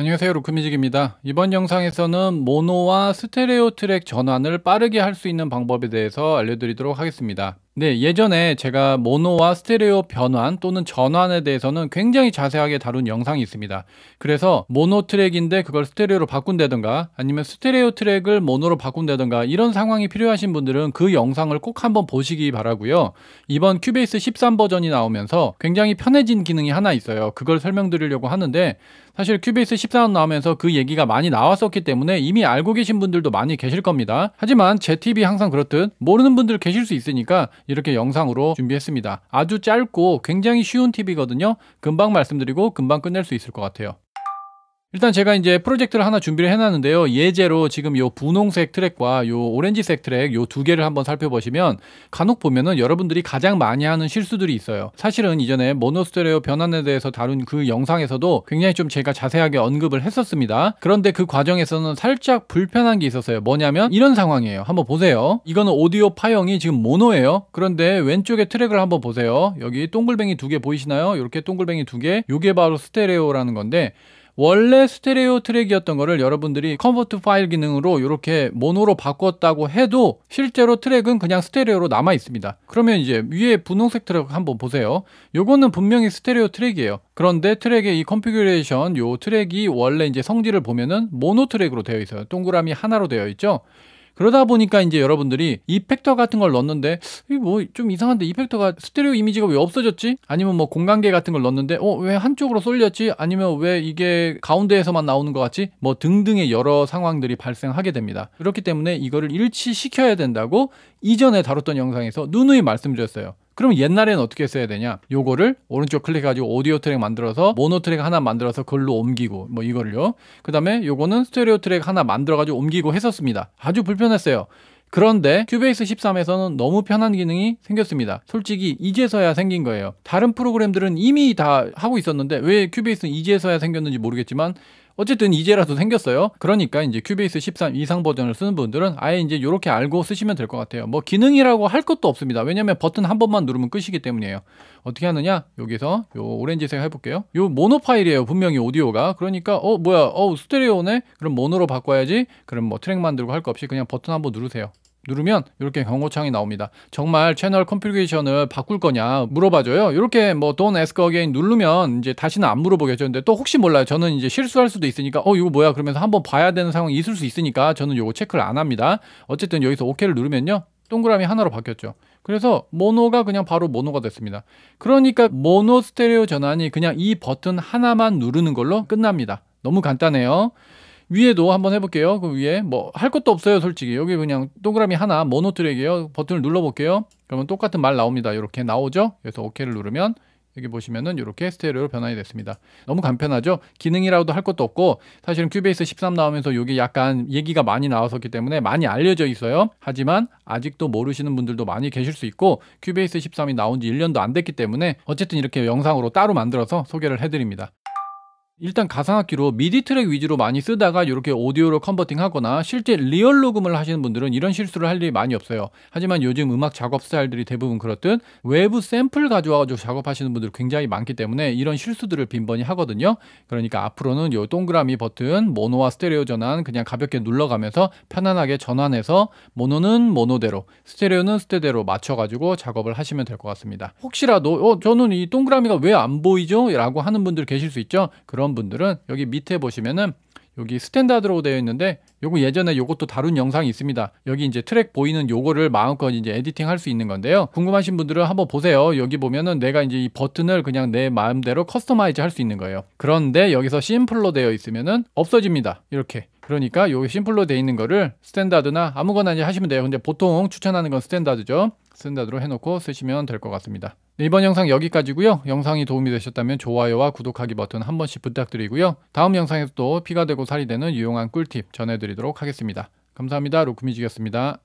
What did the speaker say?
안녕하세요 루크뮤직입니다 이번 영상에서는 모노와 스테레오 트랙 전환을 빠르게 할 수 있는 방법에 대해서 알려드리도록 하겠습니다 네, 예전에 제가 모노와 스테레오 변환 또는 전환에 대해서는 굉장히 자세하게 다룬 영상이 있습니다. 그래서 모노 트랙인데 그걸 스테레오로 바꾼다든가 아니면 스테레오 트랙을 모노로 바꾼다든가 이런 상황이 필요하신 분들은 그 영상을 꼭 한번 보시기 바라고요. 이번 큐베이스 13 버전이 나오면서 굉장히 편해진 기능이 하나 있어요. 그걸 설명드리려고 하는데 사실 큐베이스 14 나오면서 그 얘기가 많이 나왔었기 때문에 이미 알고 계신 분들도 많이 계실 겁니다. 하지만 제 팁이 항상 그렇듯 모르는 분들 계실 수 있으니까 이렇게 영상으로 준비했습니다. 아주 짧고 굉장히 쉬운 팁이거든요. 금방 말씀드리고 금방 끝낼 수 있을 것 같아요. 일단 제가 이제 프로젝트를 하나 준비를 해놨는데요. 예제로 지금 요 분홍색 트랙과 요 오렌지색 트랙 요두 개를 한번 살펴보시면 간혹 보면은 여러분들이 가장 많이 하는 실수들이 있어요. 사실은 이전에 모노스테레오 변환에 대해서 다룬 그 영상에서도 굉장히 좀 제가 자세하게 언급을 했었습니다. 그런데 그 과정에서는 살짝 불편한 게 있었어요. 뭐냐면 이런 상황이에요. 한번 보세요. 이거는 오디오 파형이 지금 모노예요. 그런데 왼쪽에 트랙을 한번 보세요. 여기 동글뱅이 두 개 보이시나요? 이렇게 동글뱅이 두 개. 요게 바로 스테레오라는 건데 원래 스테레오 트랙이었던 거를 여러분들이 컴포트 파일 기능으로 이렇게 모노로 바꿨다고 해도 실제로 트랙은 그냥 스테레오로 남아 있습니다. 그러면 이제 위에 분홍색 트랙 한번 보세요. 요거는 분명히 스테레오 트랙이에요. 그런데 트랙의 이 컨피규레이션 요 트랙이 원래 이제 성질을 보면은 모노 트랙으로 되어 있어요. 동그라미 하나로 되어 있죠. 그러다 보니까 이제 여러분들이 이펙터 같은 걸 넣었는데 뭐좀 이상한데 이펙터가 스테레오 이미지가 왜 없어졌지? 아니면 뭐 공간계 같은 걸 넣었는데 어 왜 한쪽으로 쏠렸지? 아니면 왜 이게 가운데에서만 나오는 것 같지? 뭐 등등의 여러 상황들이 발생하게 됩니다. 그렇기 때문에 이거를 일치시켜야 된다고 이전에 다뤘던 영상에서 누누이 말씀드렸어요. 그럼 옛날에는 어떻게 써야 되냐? 요거를 오른쪽 클릭해가지고 오디오 트랙 만들어서 모노 트랙 하나 만들어서 그걸로 옮기고 뭐 이거를요. 그 다음에 요거는 스테레오 트랙 하나 만들어가지고 옮기고 했었습니다. 아주 불편했어요. 그런데 큐베이스 13에서는 너무 편한 기능이 생겼습니다. 솔직히 이제서야 생긴 거예요. 다른 프로그램들은 이미 다 하고 있었는데 왜 큐베이스는 이제서야 생겼는지 모르겠지만 어쨌든 이제라도 생겼어요. 그러니까 이제 큐베이스 13 이상 버전을 쓰는 분들은 아예 이제 이렇게 알고 쓰시면 될 것 같아요. 뭐 기능이라고 할 것도 없습니다. 왜냐면 버튼 한 번만 누르면 끝이기 때문이에요. 어떻게 하느냐? 여기서 요 오렌지색 해볼게요. 요 모노 파일이에요. 분명히 오디오가. 그러니까 어 뭐야? 어 스테레오네? 그럼 모노로 바꿔야지. 그럼 뭐 트랙 만들고 할 거 없이 그냥 버튼 한 번 누르세요. 누르면 이렇게 경고창이 나옵니다. 정말 채널 컨피그레이션을 바꿀 거냐 물어봐줘요. 이렇게 뭐 Don't ask again 누르면 이제 다시는 안 물어보겠죠. 근데 또 혹시 몰라요. 저는 이제 실수할 수도 있으니까 어 이거 뭐야 그러면서 한번 봐야 되는 상황이 있을 수 있으니까 저는 이거 체크를 안 합니다. 어쨌든 여기서 OK를 누르면요. 동그라미 하나로 바뀌었죠. 그래서 모노가 그냥 바로 모노가 됐습니다. 그러니까 모노 스테레오 전환이 그냥 이 버튼 하나만 누르는 걸로 끝납니다. 너무 간단해요. 위에도 한번 해볼게요. 그 위에 뭐 할 것도 없어요, 솔직히. 여기 그냥 동그라미 하나 모노 트랙이에요. 버튼을 눌러볼게요. 그러면 똑같은 말 나옵니다. 이렇게 나오죠. 그래서 OK를 누르면 여기 보시면은 이렇게 스테레오로 변환이 됐습니다. 너무 간편하죠? 기능이라고도 할 것도 없고 사실은 큐베이스 13 나오면서 이게 약간 얘기가 많이 나왔었기 때문에 많이 알려져 있어요. 하지만 아직도 모르시는 분들도 많이 계실 수 있고 큐베이스 13이 나온 지 1년도 안 됐기 때문에 어쨌든 이렇게 영상으로 따로 만들어서 소개를 해드립니다. 일단 가상악기로 미디 트랙 위주로 많이 쓰다가 이렇게 오디오로 컨버팅 하거나 실제 리얼 녹음을 하시는 분들은 이런 실수를 할 일이 많이 없어요. 하지만 요즘 음악 작업 스타일들이 대부분 그렇듯 외부 샘플 가져와가지고 작업하시는 분들 굉장히 많기 때문에 이런 실수들을 빈번히 하거든요. 그러니까 앞으로는 요 동그라미 버튼, 모노와 스테레오 전환 그냥 가볍게 눌러가면서 편안하게 전환해서 모노는 모노대로, 스테레오는 스테대로 레 맞춰가지고 작업을 하시면 될 것 같습니다. 혹시라도 어, 저는 이 동그라미가 왜 안 보이죠? 라고 하는 분들 계실 수 있죠. 그럼 그런 분들은 여기 밑에 보시면은 여기 스탠다드로 되어 있는데 요거 예전에 요것도 다룬 영상이 있습니다. 여기 이제 트랙 보이는 요거를 마음껏 이제 에디팅 할 수 있는 건데요. 궁금하신 분들은 한번 보세요. 여기 보면은 내가 이제 이 버튼을 그냥 내 마음대로 커스터마이즈 할 수 있는 거예요. 그런데 여기서 심플로 되어 있으면은 없어집니다. 이렇게. 그러니까 여기 심플로 되어 있는 거를 스탠다드나 아무거나 이제 하시면 돼요. 근데 보통 추천하는 건 스탠다드죠. 스탠다드로 해놓고 쓰시면 될 것 같습니다. 네, 이번 영상 여기까지고요. 영상이 도움이 되셨다면 좋아요와 구독하기 버튼 한 번씩 부탁드리고요. 다음 영상에서 또 피가 되고 살이 되는 유용한 꿀팁 전해드리도록 하겠습니다. 감사합니다. 로크미지였습니다.